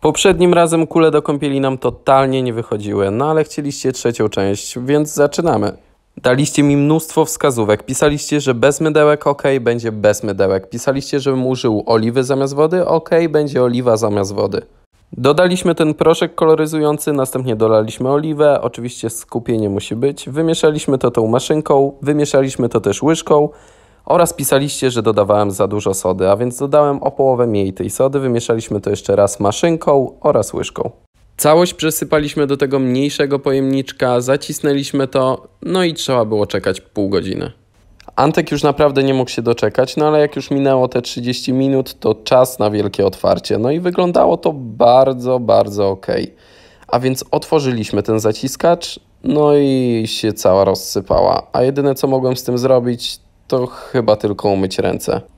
Poprzednim razem kule do kąpieli nam totalnie nie wychodziły, no ale chcieliście trzecią część, więc zaczynamy. Daliście mi mnóstwo wskazówek. Pisaliście, że bez mydełek ok, będzie bez mydełek. Pisaliście, żebym użył oliwy zamiast wody, ok, będzie oliwa zamiast wody. Dodaliśmy ten proszek koloryzujący, następnie dolaliśmy oliwę, oczywiście skupienie musi być. Wymieszaliśmy to tą maszynką, wymieszaliśmy to też łyżką. Oraz pisaliście, że dodawałem za dużo sody, a więc dodałem o połowę mniej tej sody. Wymieszaliśmy to jeszcze raz maszynką oraz łyżką. Całość przesypaliśmy do tego mniejszego pojemniczka, zacisnęliśmy to, no i trzeba było czekać pół godziny. Antek już naprawdę nie mógł się doczekać, no ale jak już minęło te 30 minut, to czas na wielkie otwarcie. No i wyglądało to bardzo, bardzo ok. A więc otworzyliśmy ten zaciskacz, no i się cała rozsypała. A jedyne co mogłem z tym zrobić, to chyba tylko umyć ręce.